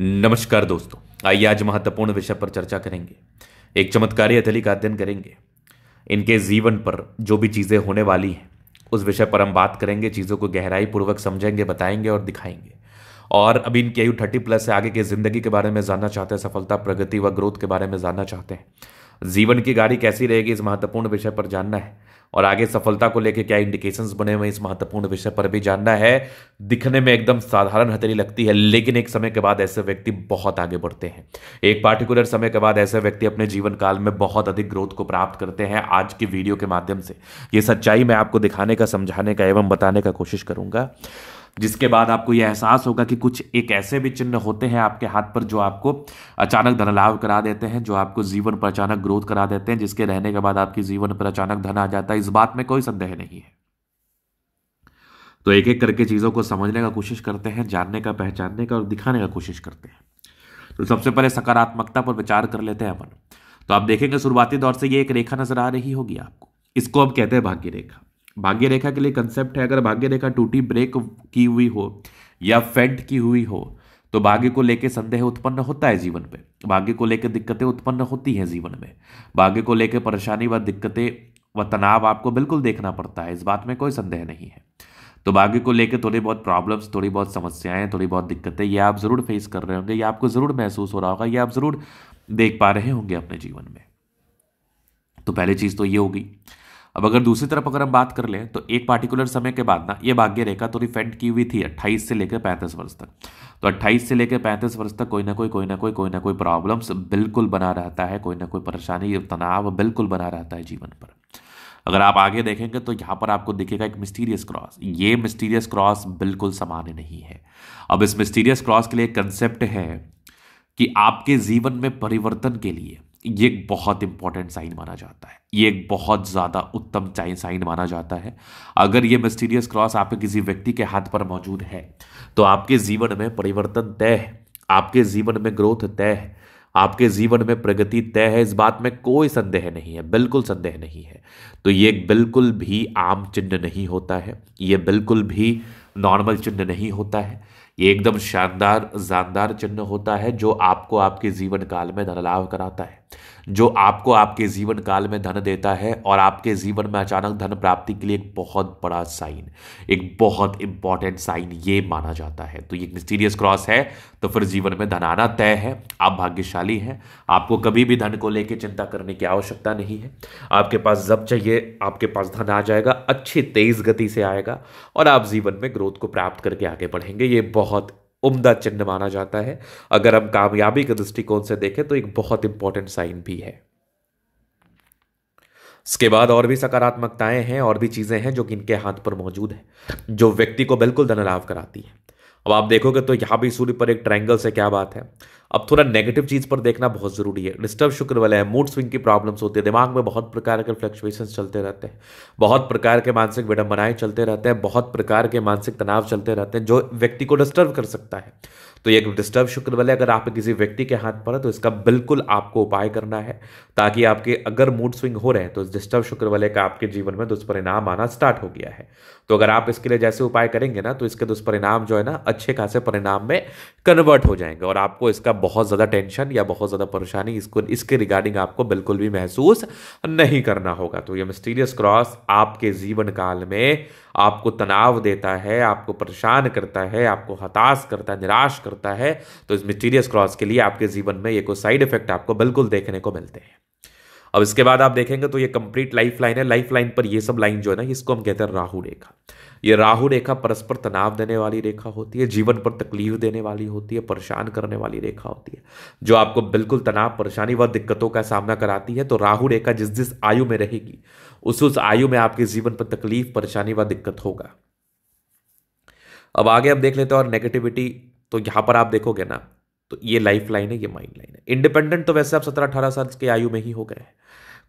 नमस्कार दोस्तों आइए आज महत्वपूर्ण विषय पर चर्चा करेंगे एक चमत्कारी अथली का अध्ययन करेंगे इनके जीवन पर जो भी चीज़ें होने वाली हैं उस विषय पर हम बात करेंगे चीज़ों को गहराई पूर्वक समझेंगे बताएंगे और दिखाएंगे और अभी इनके आयु थर्टी प्लस से आगे की ज़िंदगी के बारे में जानना चाहते हैं सफलता प्रगति व ग्रोथ के बारे में जानना चाहते हैं जीवन की गाड़ी कैसी रहेगी इस महत्वपूर्ण विषय पर जानना है और आगे सफलता को लेकर क्या इंडिकेशंस बने हुए इस महत्वपूर्ण विषय पर भी जानना है दिखने में एकदम साधारण हथेली लगती है लेकिन एक समय के बाद ऐसे व्यक्ति बहुत आगे बढ़ते हैं एक पार्टिकुलर समय के बाद ऐसे व्यक्ति अपने जीवन काल में बहुत अधिक ग्रोथ को प्राप्त करते हैं आज की वीडियो के माध्यम से ये सच्चाई मैं आपको दिखाने का समझाने का एवं बताने का कोशिश करूंगा जिसके बाद आपको यह एहसास होगा कि कुछ एक ऐसे भी चिन्ह होते हैं आपके हाथ पर जो आपको अचानक धनलाभ करा देते हैं जो आपको जीवन पर अचानक ग्रोथ करा देते हैं जिसके रहने के बाद आपके जीवन पर अचानक धन आ जाता है इस बात में कोई संदेह नहीं है तो एक एक करके चीज़ों को समझने का कोशिश करते हैं जानने का पहचानने का और दिखाने का कोशिश करते हैं तो सबसे पहले सकारात्मकता पर विचार कर लेते हैं अपन तो आप देखेंगे शुरुआती दौर से ये एक रेखा नजर आ रही होगी आपको इसको हम कहते हैं भाग्य रेखा भाग्य रेखा के लिए कंसेप्ट है अगर भाग्य रेखा टूटी ब्रेक की हुई हो या फेंट की हुई हो तो भाग्य को लेकर संदेह उत्पन्न होता है जीवन में भाग्य को लेकर दिक्कतें उत्पन्न होती हैं जीवन में भाग्य को लेकर परेशानी व दिक्कतें व तनाव आपको बिल्कुल देखना पड़ता है इस बात में कोई संदेह नहीं है तो भाग्य को लेकर थोड़ी बहुत प्रॉब्लम्स थोड़ी बहुत समस्याएं थोड़ी बहुत दिक्कतें ये आप ज़रूर फेस कर रहे होंगे ये आपको ज़रूर महसूस हो रहा होगा ये आप ज़रूर देख पा रहे होंगे अपने जीवन में तो पहली चीज़ तो ये होगी अब अगर दूसरी तरफ अगर हम बात कर लें तो एक पार्टिकुलर समय के बाद ना ये भाग्य रेखा तो रिफेंड की हुई थी 28 से लेकर 35 वर्ष तक तो 28 से लेकर 35 वर्ष तक कोई ना कोई कोई ना कोई कोई ना कोई प्रॉब्लम्स बिल्कुल बना रहता है कोई ना कोई परेशानी तनाव बिल्कुल बना रहता है जीवन पर अगर आप आगे देखेंगे तो यहाँ पर आपको दिखेगा एक मिस्टीरियस क्रॉस ये मिस्टीरियस क्रॉस बिल्कुल सामान्य नहीं है अब इस मिस्टीरियस क्रॉस के लिए एक कंसेप्ट है कि आपके जीवन में परिवर्तन के लिए ये एक बहुत इंपॉर्टेंट साइन माना जाता है ये एक बहुत ज़्यादा उत्तम साइन माना जाता है अगर ये मिस्टीरियस क्रॉस आपके किसी व्यक्ति के हाथ पर मौजूद है तो आपके जीवन में परिवर्तन तय है आपके जीवन में ग्रोथ तय है आपके जीवन में प्रगति तय है इस बात में कोई संदेह नहीं है बिल्कुल संदेह नहीं है तो ये एक बिल्कुल भी आम चिन्ह नहीं होता है ये बिल्कुल भी नॉर्मल चिन्ह नहीं होता है ये एकदम शानदार जानदार चिन्ह होता है जो आपको आपके जीवन काल में धन लाभ कराता है जो आपको आपके जीवन काल में धन देता है और आपके जीवन में अचानक धन प्राप्ति के लिए एक बहुत बड़ा साइन एक बहुत इंपॉर्टेंट साइन ये माना जाता है तो ये मिस्टीरियस क्रॉस है तो फिर जीवन में धन आना तय है आप भाग्यशाली हैं आपको कभी भी धन को लेकर चिंता करने की आवश्यकता नहीं है आपके पास जब चाहिए आपके पास धन आ जाएगा अच्छी तेज गति से आएगा और आप जीवन में ग्रोथ को प्राप्त करके आगे बढ़ेंगे ये बहुत उम्दा चिन्ह माना जाता है अगर हम कामयाबी के दृष्टिकोण से देखें तो एक बहुत इंपॉर्टेंट साइन भी है इसके बाद और भी सकारात्मकताएं हैं और भी चीज़ें हैं जो कि इनके हाथ पर मौजूद है जो व्यक्ति को बिल्कुल धनलाभ कराती है अब आप देखोगे तो यहाँ भी सूर्य पर एक ट्रायंगल से क्या बात है अब थोड़ा नेगेटिव चीज़ पर देखना बहुत ज़रूरी है डिस्टर्ब शुक्र वाला है मूड स्विंग की प्रॉब्लम्स होती है दिमाग में बहुत प्रकार के फ्लक्चुएशंस चलते रहते हैं बहुत प्रकार के मानसिक विडम्बनाएं चलते रहते हैं बहुत प्रकार के मानसिक तनाव चलते रहते हैं जो व्यक्ति को डिस्टर्ब कर सकता है तो ये डिस्टर्ब शुक्र बल है अगर आप किसी व्यक्ति के हाथ पर है तो इसका बिल्कुल आपको उपाय करना है ताकि आपके अगर मूड स्विंग हो रहे हैं तो इस डिस्टर्ब शुक्र बल का आपके जीवन में दुष्परिणाम आना स्टार्ट हो गया है तो अगर आप इसके लिए जैसे उपाय करेंगे ना तो इसके दुष्परिणाम जो है ना अच्छे खासे परिणाम में कन्वर्ट हो जाएंगे और आपको इसका बहुत ज़्यादा टेंशन या बहुत ज़्यादा परेशानी इसको इसके रिगार्डिंग आपको बिल्कुल भी महसूस नहीं करना होगा तो ये मिस्टीरियस क्रॉस आपके जीवन काल में आपको तनाव देता है आपको परेशान करता है आपको हताश करता है निराश करता है तो इस मिस्टीरियस क्रॉस के लिए आपके जीवन में ये कोई साइड इफेक्ट आपको बिल्कुल देखने को मिलते हैं अब इसके बाद आप देखेंगे तो ये कंप्लीट लाइफ लाइन है लाइफ लाइन पर ये सब लाइन जो है ना इसको हम कहते हैं राहु रेखा ये राहु रेखा परस्पर तनाव देने वाली रेखा होती है जीवन पर तकलीफ देने वाली होती है परेशान करने वाली रेखा होती है जो आपको बिल्कुल तनाव परेशानी व दिक्कतों का सामना कराती है तो राहु रेखा जिस जिस आयु में रहेगी उस उस आयु में आपके जीवन पर तकलीफ परेशानी व दिक्कत होगा अब आगे हम देख लेते हैं और नेगेटिविटी तो यहां पर आप देखोगे ना तो ये लाइफ लाइन है ये माइंड लाइन है इंडिपेंडेंट तो वैसे आप सत्रह अठारह साल की आयु में ही हो गए हैं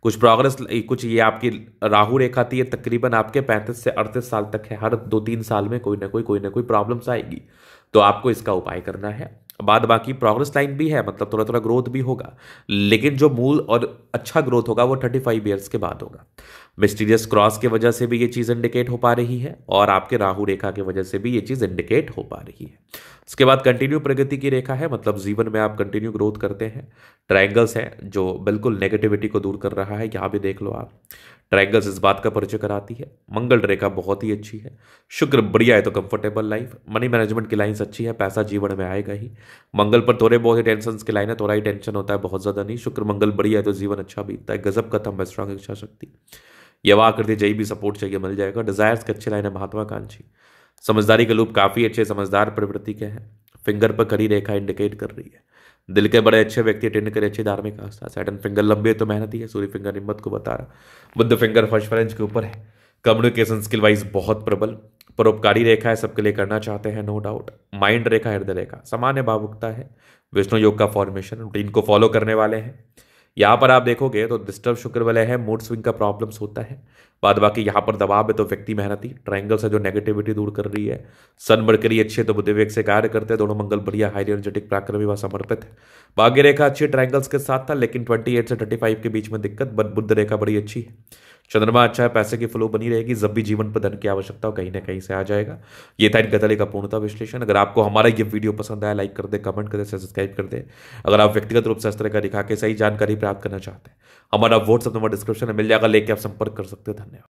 कुछ प्रोग्रेस कुछ ये आपकी राहु रेखा थी ये तकरीबन आपके पैंतीस से अड़तीस साल तक है हर दो तीन साल में कोई ना कोई कोई ना कोई प्रॉब्लम्स आएगी तो आपको इसका उपाय करना है बाद बाकी प्रोग्रेस लाइन भी है मतलब थोड़ा थोड़ा ग्रोथ भी होगा लेकिन जो मूल और अच्छा ग्रोथ होगा वो थर्टी फाइव ईयर्स के बाद होगा मिस्टीरियस क्रॉस के वजह से भी ये चीज़ इंडिकेट हो पा रही है और आपके राहु रेखा के वजह से भी ये चीज़ इंडिकेट हो पा रही है उसके बाद कंटिन्यू प्रगति की रेखा है मतलब जीवन में आप कंटिन्यू ग्रोथ करते हैं ट्राइंगल्स हैं जो बिल्कुल नेगेटिविटी को दूर कर रहा है यहाँ भी देख लो आप ट्राइंगल्स इस बात का परिचय कराती है मंगल रेखा बहुत ही अच्छी है शुक्र बढ़िया है तो कंफर्टेबल लाइफ मनी मैनेजमेंट की लाइन्स अच्छी है पैसा जीवन में आएगा ही मंगल पर थोड़े बहुत ही टेंशन की लाइन है थोड़ा ही टेंशन होता है बहुत ज़्यादा नहीं शुक्र मंगल बढ़िया है तो जीवन अच्छा बीतता है गजब का थम है स्ट्रांग इच्छा शक्ति ये वाह कर दिए जई भी सपोर्ट चाहिए मिल जाएगा डिजायर्स के अच्छे लाइन है महत्वाकांक्षी समझदारी के लूप काफ़ी अच्छे समझदार प्रवृत्ति के हैं फिंगर पर खड़ी रेखा इंडिकेट कर रही है दिल के बड़े अच्छे व्यक्ति अटेंड करे अच्छे धार्मिक आस्था सैटन फिंगर लंबे तो मेहनती है सूर्य फिंगर हिम्मत को बता रहा बुद्ध फिंगर फर्स्ट फ्रेंच के ऊपर है कम्युनिकेशन स्किल वाइज बहुत प्रबल परोपकारी रेखा है सबके लिए करना चाहते हैं नो डाउट माइंड रेखा हृदय रेखा सामान्य भावुकता है विष्णु योग का फॉर्मेशन रूटीन को फॉलो करने वाले हैं यहाँ पर आप देखोगे तो डिस्टर्ब शुक्र वाले है मूड स्विंग का प्रॉब्लम्स होता है बाद बाकी यहाँ पर दबाव है तो व्यक्ति मेहनती ट्रायंगल से जो नेगेटिविटी दूर कर रही है सन मरकरी अच्छे तो बुद्धिवेग से कार्य करते हैं दोनों मंगल बढ़िया हाई एनर्जेटिक प्राक्रमी व समर्पित है भाग्य रेखा अच्छी ट्राइंगल्स के साथ था लेकिन ट्वेंटी से थर्टी के बीच में दिक्कत बट बुद्ध रेखा बड़ी अच्छी है चंद्रमा अच्छा है पैसे की फ्लो बनी रहेगी जब भी जीवन पर धन की आवश्यकता हो कहीं ना कहीं से आ जाएगा ये था इनका तले का पूर्णता विश्लेषण अगर आपको हमारा ये वीडियो पसंद आया लाइक कर दे कमेंट कर दे सब्सक्राइब कर दे अगर आप व्यक्तिगत रूप से इस तरह का दिखा के सही जानकारी प्राप्त करना चाहते हैं हमारा व्हाट्सअप नंबर डिस्क्रिप्शन में मिल जाएगा लेके आप संपर्क कर सकते हो धन्यवाद